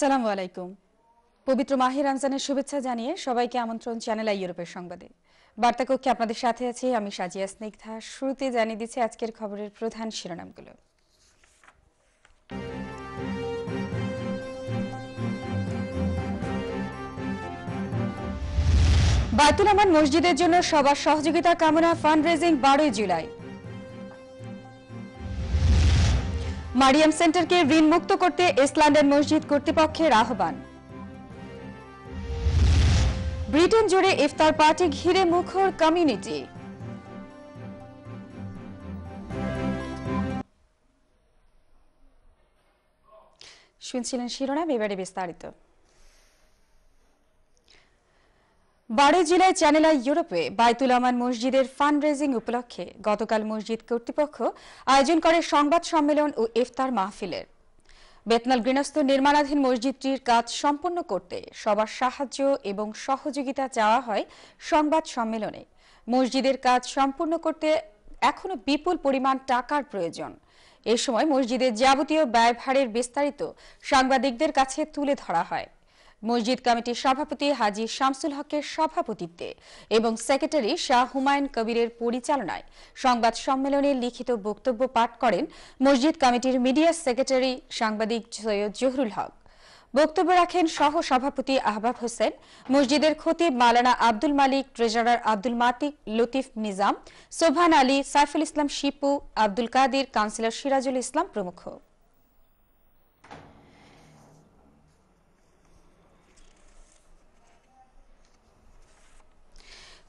আসসালামু আলাইকুম পবিত্র মাহের রমজানের শুভেচ্ছা জানিয়ে সবাইকে আমন্ত্রণ চ্যানেল আই ইউরোপের সংবাদে বার্তা কক্ষে আপনাদের সাথে আছি আমি সাজিয়া স্নিগ্ধা শুরুতে জানিয়ে দিচ্ছি আজকের খবরের প্রধান শিরোনামগুলো বায়তুল আমান মসজিদের জন্য সবার সহযোগিতা কামনা ফান্ড রেজিং বারোই জুলাই মারিয়াম সেন্টারকে ঋণ মুক্ত করতে ইসল্যান্ডের মসজিদ কর্তৃপক্ষের আহ্বান ব্রিটেন জুড়ে ইফতার পার্টি ঘিরে মুখর কমিউনিটি শুনছিলেন শিরোনাম এবারে বিস্তারিত জুলাই জেলায় আই ইউরোপে বায়তুল আমান মসজিদের ফান্ড রেজিং উপলক্ষে গতকাল মসজিদ কর্তৃপক্ষ আয়োজন করে সংবাদ সম্মেলন ও ইফতার মাহফিলের বেতনাল গৃহস্থ নির্মাণাধীন মসজিদটির কাজ সম্পন্ন করতে সবার সাহায্য এবং সহযোগিতা চাওয়া হয় সংবাদ সম্মেলনে মসজিদের কাজ সম্পূর্ণ করতে এখনো বিপুল পরিমাণ টাকার প্রয়োজন এ সময় মসজিদের যাবতীয় ব্যয়ভারের বিস্তারিত সাংবাদিকদের কাছে তুলে ধরা হয় মসজিদ কমিটির সভাপতি হাজি শামসুল হকের সভাপতিত্বে এবং সেক্রেটারি শাহ হুমায়ুন কবিরের পরিচালনায় সংবাদ সম্মেলনে লিখিত বক্তব্য পাঠ করেন মসজিদ কমিটির মিডিয়া সেক্রেটারি সাংবাদিক সৈয়দ জহুরুল হক বক্তব্য রাখেন সহ সভাপতি আহবাব হোসেন মসজিদের খতিব মালানা আব্দুল মালিক ট্রেজারার আব্দুল মাতিক লতিফ নিজাম সোভান আলী সাইফুল ইসলাম শিপু আব্দুল কাদির কাউন্সিলর সিরাজুল ইসলাম প্রমুখ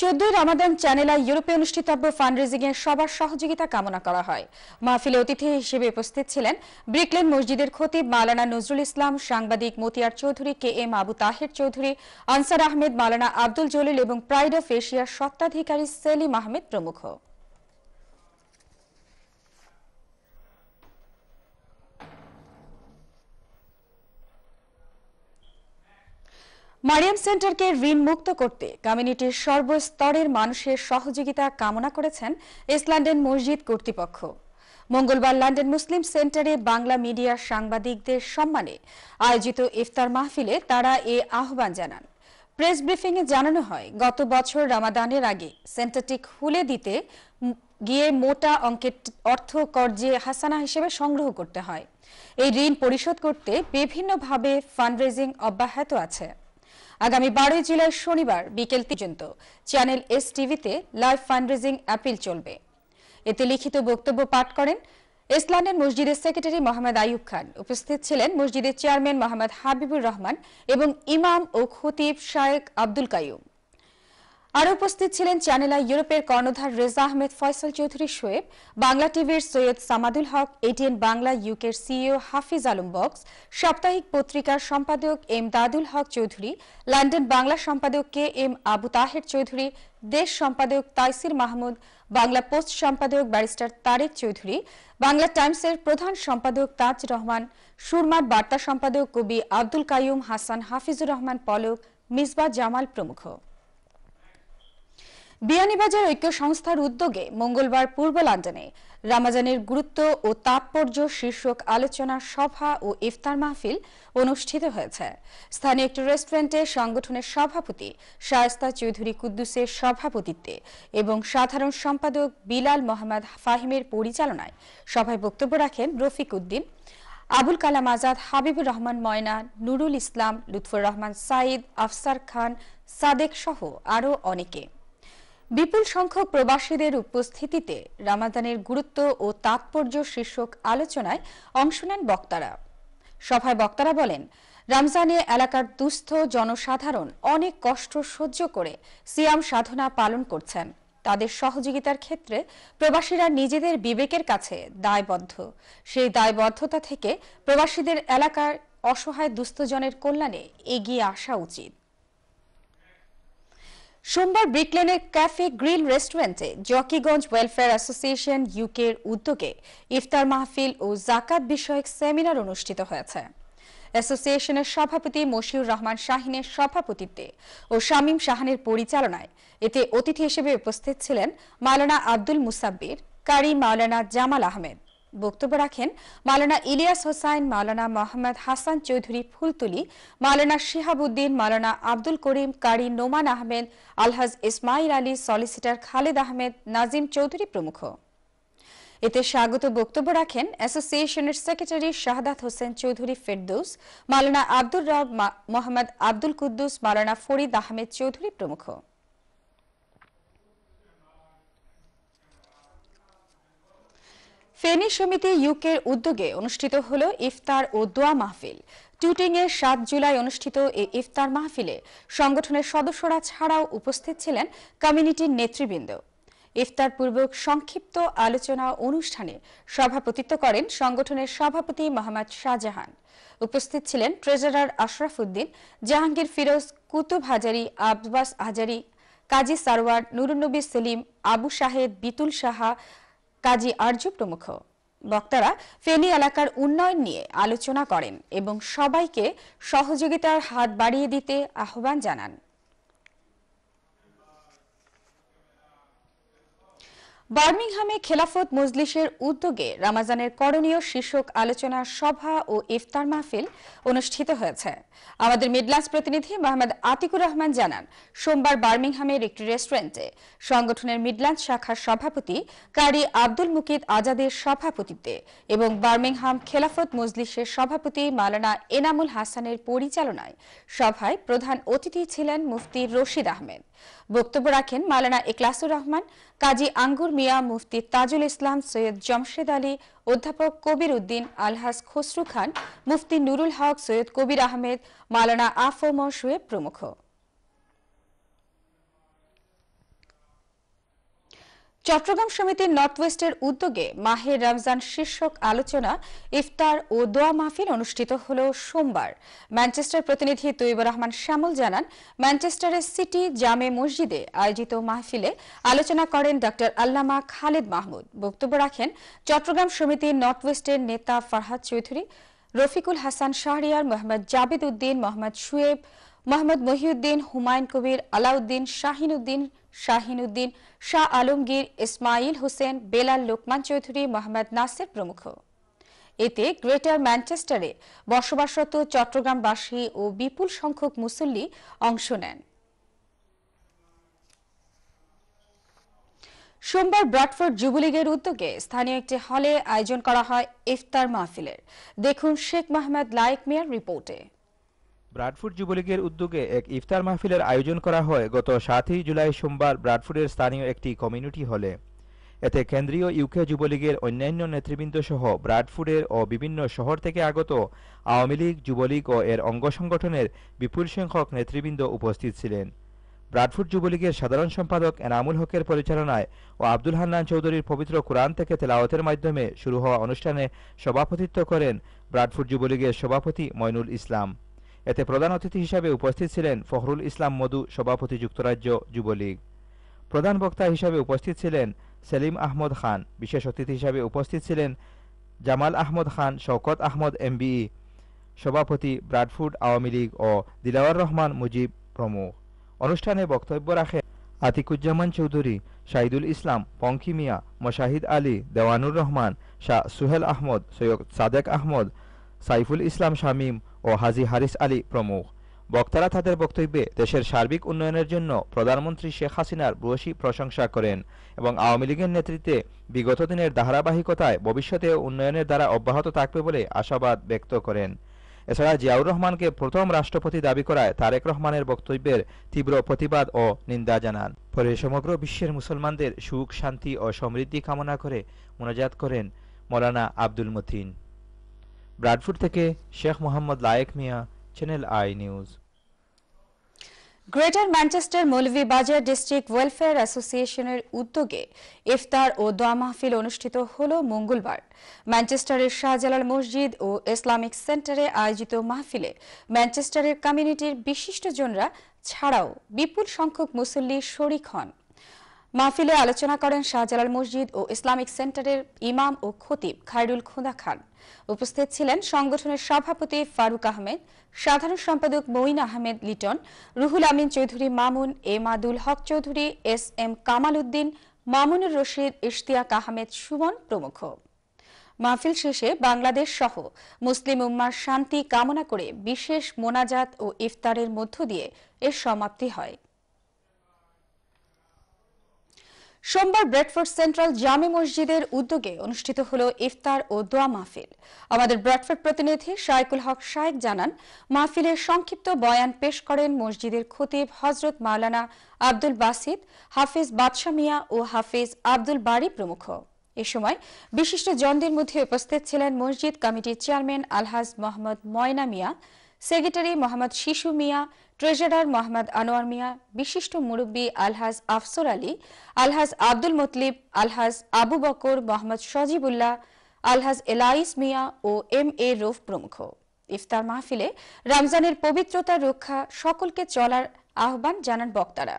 চোদ্দই রামাদান চ্যানেলা ইউরোপে অনুষ্ঠিতব্য ফান্ডরেজিং এর সবার সহযোগিতা কামনা করা হয় মাহফিলে অতিথি হিসেবে উপস্থিত ছিলেন ব্রিকলেন মসজিদের খতিব মালানা নজরুল ইসলাম সাংবাদিক মতিয়ার চৌধুরী কে এম আবু তাহের চৌধুরী আনসার আহমেদ মালানা আব্দুল জলিল এবং প্রাইড অফ এশিয়ার স্বত্বাধিকারী সেলিম আহমেদ প্রমুখ মারিয়াম সেন্টারকে ঋণ মুক্ত করতে কমিউনিটির সর্বস্তরের মানুষের সহযোগিতা কামনা করেছেন ইস্ট লন্ডন মসজিদ কর্তৃপক্ষ মঙ্গলবার লন্ডন মুসলিম সেন্টারে বাংলা মিডিয়ার সাংবাদিকদের সম্মানে আয়োজিত ইফতার মাহফিলে তারা এ আহ্বান জানান প্রেস ব্রিফিংয়ে জানানো হয় গত বছর রামাদানের আগে সেন্টারটি খুলে দিতে গিয়ে মোটা অঙ্কের অর্থ কর্জে হাসানা হিসেবে সংগ্রহ করতে হয় এই ঋণ পরিশোধ করতে বিভিন্নভাবে ফান্ডরেজিং অব্যাহত আছে আগামী বারোই জুলাই শনিবার বিকেল পর্যন্ত চ্যানেল এস টিভিতে লাইভ ফান্ডরেজিং অ্যাপিল চলবে এতে লিখিত বক্তব্য পাঠ করেন ইসলামের মসজিদের সেক্রেটারি মোহাম্মদ আয়ুব খান উপস্থিত ছিলেন মসজিদের চেয়ারম্যান মোহাম্মদ হাবিবুর রহমান এবং ইমাম ও খতিব শায়েক আব্দুল কায়ুম আরও উপস্থিত ছিলেন চ্যানেলা ইউরোপের কর্ণধার রেজা আহমেদ ফয়সল চৌধুরী শোয়েব বাংলা টিভির সৈয়দ সামাদুল হক এটিএন বাংলা ইউকের সিইও হাফিজ আলম বক্স সাপ্তাহিক পত্রিকার সম্পাদক এম দাদুল হক চৌধুরী লন্ডন বাংলা সম্পাদক কে এম আবু তাহের চৌধুরী দেশ সম্পাদক তাইসির মাহমুদ বাংলা পোস্ট সম্পাদক ব্যারিস্টার তারেক চৌধুরী বাংলা টাইমসের প্রধান সম্পাদক তাজ রহমান সুরমার বার্তা সম্পাদক কবি আব্দুল কাইম হাসান হাফিজুর রহমান পলক মিসবা জামাল প্রমুখ বিয়ানীবাজার ঐক্য সংস্থার উদ্যোগে মঙ্গলবার পূর্ব লন্ডনে রামাজানের গুরুত্ব ও তাৎপর্য শীর্ষক আলোচনা সভা ও ইফতার মাহফিল অনুষ্ঠিত হয়েছে স্থানীয় একটি রেস্টুরেন্টে সংগঠনের সভাপতি শায়স্তা চৌধুরী কুদ্দুসের সভাপতিত্বে এবং সাধারণ সম্পাদক বিলাল মোহাম্মদ ফাহিমের পরিচালনায় সভায় বক্তব্য রাখেন রফিক উদ্দিন আবুল কালাম আজাদ হাবিবুর রহমান ময়না নুরুল ইসলাম লুৎফুর রহমান সাঈদ আফসার খান সাদেক সহ আরও অনেকে বিপুল সংখ্যক প্রবাসীদের উপস্থিতিতে রামাদানের গুরুত্ব ও তাৎপর্য শীর্ষক আলোচনায় অংশ নেন বক্তারা সভায় বক্তারা বলেন রমজানে এলাকার দুস্থ জনসাধারণ অনেক কষ্ট সহ্য করে সিয়াম সাধনা পালন করছেন তাদের সহযোগিতার ক্ষেত্রে প্রবাসীরা নিজেদের বিবেকের কাছে দায়বদ্ধ সেই দায়বদ্ধতা থেকে প্রবাসীদের এলাকার অসহায় দুস্থজনের কল্যাণে এগিয়ে আসা উচিত সোমবার ব্রিকলেনের ক্যাফে গ্রিল রেস্টুরেন্টে জকিগঞ্জ ওয়েলফেয়ার অ্যাসোসিয়েশন ইউকের উদ্যোগে ইফতার মাহফিল ও জাকাত বিষয়ক সেমিনার অনুষ্ঠিত হয়েছে অ্যাসোসিয়েশনের সভাপতি মশিউর রহমান শাহিনের সভাপতিত্বে ও শামীম শাহানের পরিচালনায় এতে অতিথি হিসেবে উপস্থিত ছিলেন মাওলানা আব্দুল মুসাব্বির কারি মাওলানা জামাল আহমেদ বক্তব্য রাখেন মালানা ইলিয়াস হোসাইন মালানা মোহাম্মদ হাসান চৌধুরী ফুলতুলি মালানা শিহাবুদ্দিন মালানা আব্দুল করিম কারি নোমান আহমেদ আলহাজ ইসমাইল আলী সলিসিটার খালেদ আহমেদ নাজিম চৌধুরী প্রমুখ এতে স্বাগত বক্তব্য রাখেন অ্যাসোসিয়েশনের সেক্রেটারি শাহাদাত হোসেন চৌধুরী ফেরদৌস মালানা আব্দুর রব মোহাম্মদ আব্দুল কুদ্দুস মালানা ফরিদ আহমেদ চৌধুরী প্রমুখ ফেনী সমিতি ইউকের উদ্যোগে অনুষ্ঠিত হল ইফতার ও দোয়া মাহফিল টুটিং এ সাত জুলাই অনুষ্ঠিত এই ইফতার মাহফিলে সংগঠনের সদস্যরা ছাড়াও উপস্থিত ছিলেন কমিউনিটির নেতৃবৃন্দ ইফতার পূর্বক সংক্ষিপ্ত আলোচনা অনুষ্ঠানে সভাপতিত্ব করেন সংগঠনের সভাপতি মোহাম্মদ শাহজাহান উপস্থিত ছিলেন ট্রেজারার আশরাফ উদ্দিন জাহাঙ্গীর ফিরোজ কুতুব হাজারি আবাস হাজারি কাজী সারওয়ার নুরুন্নবী সেলিম আবু শাহেদ বিতুল সাহা কাজী আরজু প্রমুখ বক্তারা ফেনী এলাকার উন্নয়ন নিয়ে আলোচনা করেন এবং সবাইকে সহযোগিতার হাত বাড়িয়ে দিতে আহ্বান জানান বার্মিংহামে খেলাফত মজলিসের উদ্যোগে রামাজানের করণীয় শীর্ষক আলোচনা সভা ও ইফতার মাহফিল অনুষ্ঠিত হয়েছে আমাদের মিডলাস প্রতিনিধি মোহাম্মদ আতিকুর রহমান জানান সোমবার বার্মিংহামের একটি রেস্টুরেন্টে সংগঠনের মিডল্যান্ড শাখার সভাপতি কারি আব্দুল মুকিদ আজাদের সভাপতিত্বে এবং বার্মিংহাম খেলাফত মজলিসের সভাপতি মালানা এনামুল হাসানের পরিচালনায় সভায় প্রধান অতিথি ছিলেন মুফতি রশিদ আহমেদ বক্তব্য রাখেন মালানা ইকলাসুর রহমান কাজী আঙ্গুর মিয়া মুফতি তাজুল ইসলাম সৈয়দ জমশেদ আলী অধ্যাপক কবির উদ্দিন আলহাস খসরু খান মুফতি নুরুল হক সৈয়দ কবির আহমেদ মালানা আফ ও শুয়ে প্রমুখ চট্টগ্রাম সমিতির নর্থ ওয়েস্টের উদ্যোগে মাহে রমজান শীর্ষক আলোচনা ইফতার ও দোয়া মাহফিল অনুষ্ঠিত হল সোমবার ম্যানচেস্টার প্রতিনিধি তৈবুর রহমান শ্যামল জানান ম্যানচেস্টারের সিটি জামে মসজিদে আয়োজিত মাহফিলে আলোচনা করেন ড আল্লামা খালেদ মাহমুদ বক্তব্য রাখেন চট্টগ্রাম সমিতির নর্থ ওয়েস্টের নেতা ফরহাদ চৌধুরী রফিকুল হাসান শাহরিয়ার মোহাম্মদ জাবেদ উদ্দিন মোহাম্মদ শুয়েব মোহাম্মদ মহিউদ্দিন হুমায়ুন কবির আলাউদ্দিন শাহিন উদ্দিন শাহ আলমগীর ইসমাইল হোসেন বেলাল লোকমান চৌধুরী মোহাম্মদ নাসির প্রমুখ এতে গ্রেটার ম্যানচেস্টারে বসবাসরত চট্টগ্রামবাসী ও বিপুল সংখ্যক মুসল্লি অংশ নেন সোমবার ব্রাডফোর্ড যুবলীগের উদ্যোগে স্থানীয় একটি হলে আয়োজন করা হয় ইফতার মাহফিলের দেখুন শেখ মাহমুদ লাইক মিয়ার রিপোর্টে ব্রাডফুড যুবলীগের উদ্যোগে এক ইফতার মাহফিলের আয়োজন করা হয় গত সাতই জুলাই সোমবার ব্রাডফুডের স্থানীয় একটি কমিউনিটি হলে এতে কেন্দ্রীয় ইউকে যুবলীগের অন্যান্য নেতৃবৃন্দ সহ ব্রাডফুডের ও বিভিন্ন শহর থেকে আগত আওয়ামী লীগ যুবলীগ ও এর অঙ্গ সংগঠনের বিপুল সংখ্যক নেতৃবৃন্দ উপস্থিত ছিলেন ব্রাডফুড যুবলীগের সাধারণ সম্পাদক এনামুল হকের পরিচালনায় ও আব্দুল হান্নান চৌধুরীর পবিত্র কোরআন থেকে তেলাওয়াতের মাধ্যমে শুরু হওয়া অনুষ্ঠানে সভাপতিত্ব করেন ব্রাডফুড যুবলীগের সভাপতি ময়নুল ইসলাম এতে প্রধান অতিথি হিসাবে উপস্থিত ছিলেন ফখরুল ইসলাম মধু সভাপতি যুক্তরাজ্য যুবলীগ প্রধান বক্তা হিসাবে উপস্থিত ছিলেন সেলিম আহমদ খান বিশেষ অতিথি হিসাবে উপস্থিত ছিলেন জামাল আহমদ খান শওকত আহমদ এমবিই সভাপতি ব্রাডফুড আওয়ামী লীগ ও দিলাওয়ার রহমান মুজিব প্রমুখ অনুষ্ঠানে বক্তব্য রাখেন আতিকুজ্জামান চৌধুরী শাহিদুল ইসলাম পঙ্কি মিয়া মশাহিদ আলী দেওয়ানুর রহমান শাহ সুহেল আহমদ সৈয়দ সাদেক আহমদ সাইফুল ইসলাম শামীম ও হাজি হারিস আলী প্রমুখ বক্তারা তাদের বক্তব্যে দেশের সার্বিক উন্নয়নের জন্য প্রধানমন্ত্রী শেখ হাসিনার ভূয়সী প্রশংসা করেন এবং আওয়ামী লীগের নেতৃত্বে বিগত দিনের ধারাবাহিকতায় ভবিষ্যতে উন্নয়নের দ্বারা অব্যাহত থাকবে বলে আশাবাদ ব্যক্ত করেন এছাড়া জিয়াউর রহমানকে প্রথম রাষ্ট্রপতি দাবি করায় তারেক রহমানের বক্তব্যের তীব্র প্রতিবাদ ও নিন্দা জানান পরে সমগ্র বিশ্বের মুসলমানদের সুখ শান্তি ও সমৃদ্ধি কামনা করে মোনাজাত করেন মৌলানা আব্দুল মতিন ব্রাডফুড থেকে Sheikh Mohammad Layek Mia channel I news greater Manchester Moulvibazar district welfare অ্যাসোসিয়েশনের উদ্যোগে ইফতার ও দোয়া মাহফিল অনুষ্ঠিত হল মঙ্গলবার ম্যানচেস্টারের শাহজালাল মসজিদ ও ইসলামিক সেন্টারে আয়োজিত মাহফিলে ম্যানচেস্টারের কমিউনিটির বিশিষ্টজনরা ছাড়াও বিপুল সংখ্যক মুসল্লি শরিক হন মাহফিলে আলোচনা করেন শাহজালাল মসজিদ ও ইসলামিক সেন্টারের ইমাম ও খতিব খায়রুল খুদা খান উপস্থিত ছিলেন সংগঠনের সভাপতি ফারুক আহমেদ সাধারণ সম্পাদক Moin Ahmed Liton Ruhul Amin Chowdhury Mamun M Adul Haque Chowdhury S M Kamal Uddin Mamunur Rashid Ishtiaq Ahmed Sumon প্রমুখ মাহফিল শেষে বাংলাদেশ সহ মুসলিম উম্মার শান্তি কামনা করে বিশেষ মোনাজাত ও ইফতারের মধ্য দিয়ে এর সমাপ্তি হয় সোমবার ব্রেডফোর্ড সেন্ট্রাল জামে মসজিদের উদ্যোগে অনুষ্ঠিত হল ইফতার ও দোয়া মাহফিল আমাদের ব্রেডফোর্ড প্রতিনিধি শাইকুল হক শায়েক জানান মাহফিলের সংক্ষিপ্ত বয়ান পেশ করেন মসজিদের খতিব হজরত মাওলানা আব্দুল বাসিদ হাফিজ বাদশা মিয়া ও হাফিজ আব্দুল বাড়ি প্রমুখ এ সময় বিশিষ্ট জনদের মধ্যে উপস্থিত ছিলেন মসজিদ কমিটির চেয়ারম্যান আলহাজ মোহাম্মদ ময়না মিয়া সেক্রেটারি মোহাম্মদ শিশু মিয়া ট্রেজারার মোহাম্মদ আনোয়ার মিয়া বিশিষ্ট মুরব্বী আলহাজ আফসর আলী আলহাজ আব্দুল মতলিব আলহাজ আবু বকর মোহাম্মদ সজিবুল্লাহ আলহাজ এলাইস মিয়া ও এম এ রফ প্রমুখ ইফতার মাহফিলে রমজানের পবিত্রতা রক্ষা সকলকে চলার আহ্বান জানান বক্তারা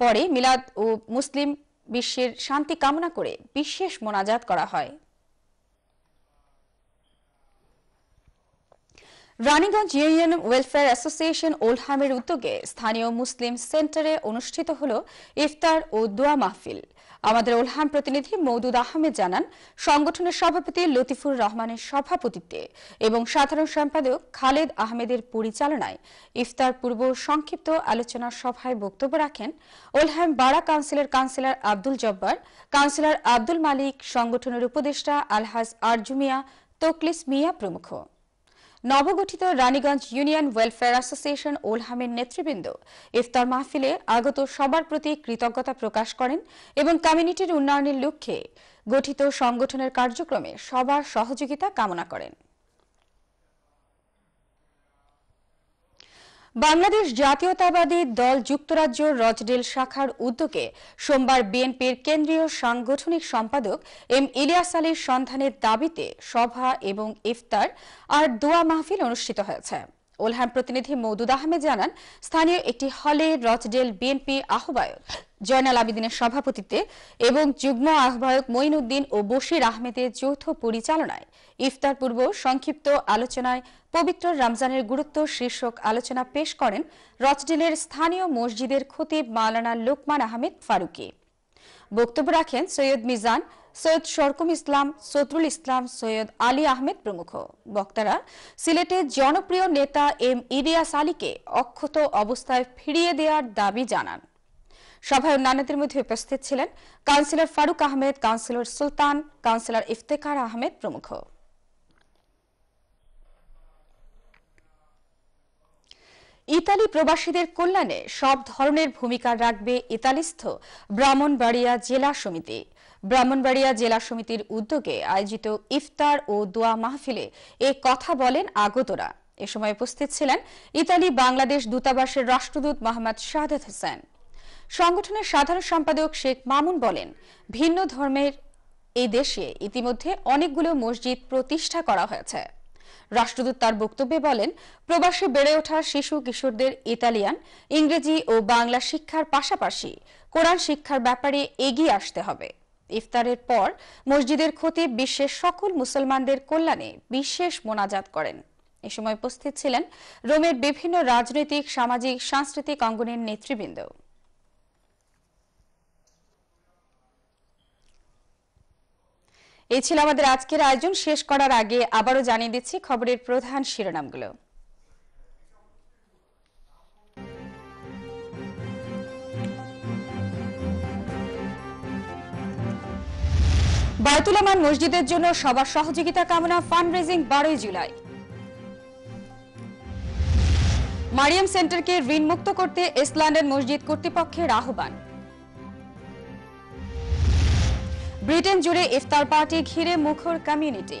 পরে মিলাদ ও মুসলিম বিশ্বের শান্তি কামনা করে বিশেষ মোনাজাত করা হয় রানীগঞ্জ ইউনিয়ন ওয়েলফেয়ার অ্যাসোসিয়েশন ওল্ডহামের উদ্যোগে স্থানীয় মুসলিম সেন্টারে অনুষ্ঠিত হল ইফতার ও দোয়া মাহফিল আমাদের ওলহাম প্রতিনিধি মৌদুদ আহমেদ জানান সংগঠনের সভাপতি লতিফুর রহমানের সভাপতিত্বে এবং সাধারণ সম্পাদক খালেদ আহমেদের পরিচালনায় ইফতার পূর্ব সংক্ষিপ্ত আলোচনা সভায় বক্তব্য রাখেন ওলহাম বাড়া কাউন্সিলের কাউন্সিলর আব্দুল জব্বার কাউন্সিলর আব্দুল মালিক সংগঠনের উপদেষ্টা আলহাজ আরজুমিয়া তকলিস মিয়া প্রমুখ নবগঠিত রানীগঞ্জ ইউনিয়ন ওয়েলফেয়ার অ্যাসোসিয়েশন ওলহামের নেতৃবৃন্দ ইফতার মাহফিলে আগত সবার প্রতি কৃতজ্ঞতা প্রকাশ করেন এবং কমিউনিটির উন্নয়নের লক্ষ্যে গঠিত সংগঠনের কার্যক্রমে সবার সহযোগিতা কামনা করেন বাংলাদেশ জাতীয়তাবাদী দল যুক্তরাজ্য রজডেল শাখার উদ্যোগে সোমবার বিএনপির কেন্দ্রীয় সাংগঠনিক সম্পাদক এম ইলিয়াস আলীর সন্ধানের দাবিতে সভা এবং ইফতার আর দোয়া মাহফিল অনুষ্ঠিত হয়েছে ওলহাম প্রতিনিধি মৌদুদ আহমেদ জানান স্থানীয় একটি হলে রচডেল বিএনপি আহ্বায়ক জয়নাল আবেদিনের সভাপতিত্বে এবং যুগ্ম আহ্বায়ক উদ্দিন ও বশির আহমেদের যৌথ পরিচালনায় ইফতার পূর্ব সংক্ষিপ্ত আলোচনায় পবিত্র রমজানের গুরুত্ব শীর্ষক আলোচনা পেশ করেন রচডেলের স্থানীয় মসজিদের খতিব মালানা লোকমান আহমেদ ফারুকি বক্তব্য রাখেন সৈয়দ মিজান সৈয়দ শরকুম ইসলাম সতরুল ইসলাম সৈয়দ আলী আহমেদ প্রমুখ বক্তারা সিলেটের জনপ্রিয় নেতা এম ইরিয়াস আলীকে অক্ষত অবস্থায় ফিরিয়ে দেওয়ার দাবি জানান সভায় অন্যান্যদের মধ্যে উপস্থিত ছিলেন councillor Faruk Ahmed councillor Sultan councillor Iftekhar Ahmed প্রমুখ ইতালি প্রবাসীদের কল্যাণে সব ধরনের ভূমিকা রাখবে ইতালিস্থ ব্রাহ্মণবাড়িয়া জেলা সমিতি ব্রাহ্মণবাড়িয়া জেলা সমিতির উদ্যোগে আয়োজিত ইফতার ও দোয়া মাহফিলে এ কথা বলেন আগতরা এ সময় উপস্থিত ছিলেন ইতালি বাংলাদেশ দূতাবাসের রাষ্ট্রদূত মোহাম্মদ শাহাদ হোসেন সংগঠনের সাধারণ সম্পাদক শেখ মামুন বলেন ভিন্ন ধর্মের এই দেশে ইতিমধ্যে অনেকগুলো মসজিদ প্রতিষ্ঠা করা হয়েছে রাষ্ট্রদূত তার বক্তব্যে বলেন প্রবাসে বেড়ে ওঠা শিশু কিশোরদের ইতালিয়ান ইংরেজি ও বাংলা শিক্ষার পাশাপাশি কোরআন শিক্ষার ব্যাপারে এগিয়ে আসতে হবে ইফতারের পর মসজিদের খতিব বিশ্বের সকল মুসলমানদের কল্যাণে বিশেষ মোনাজাত করেন এ সময় উপস্থিত ছিলেন রোমের বিভিন্ন রাজনৈতিক সামাজিক সাংস্কৃতিক অঙ্গনের নেতৃবৃন্দ এই ছিল আমাদের আজকের আয়োজন শেষ করার আগে আবারও জানিয়ে দিচ্ছি খবরের প্রধান শিরোনামগুলো বায়তুলামান মসজিদের জন্য সবার সহযোগিতা কামনা ফান্ডরেজিং বারোই জুলাই মারিয়াম সেন্টারকে ঋণমুক্ত করতে ইসল্যান্ডের মসজিদ কর্তৃপক্ষের আহ্বান ব্রিটেন জুড়ে ইফতার পার্টি ঘিরে মুখর কমিউনিটি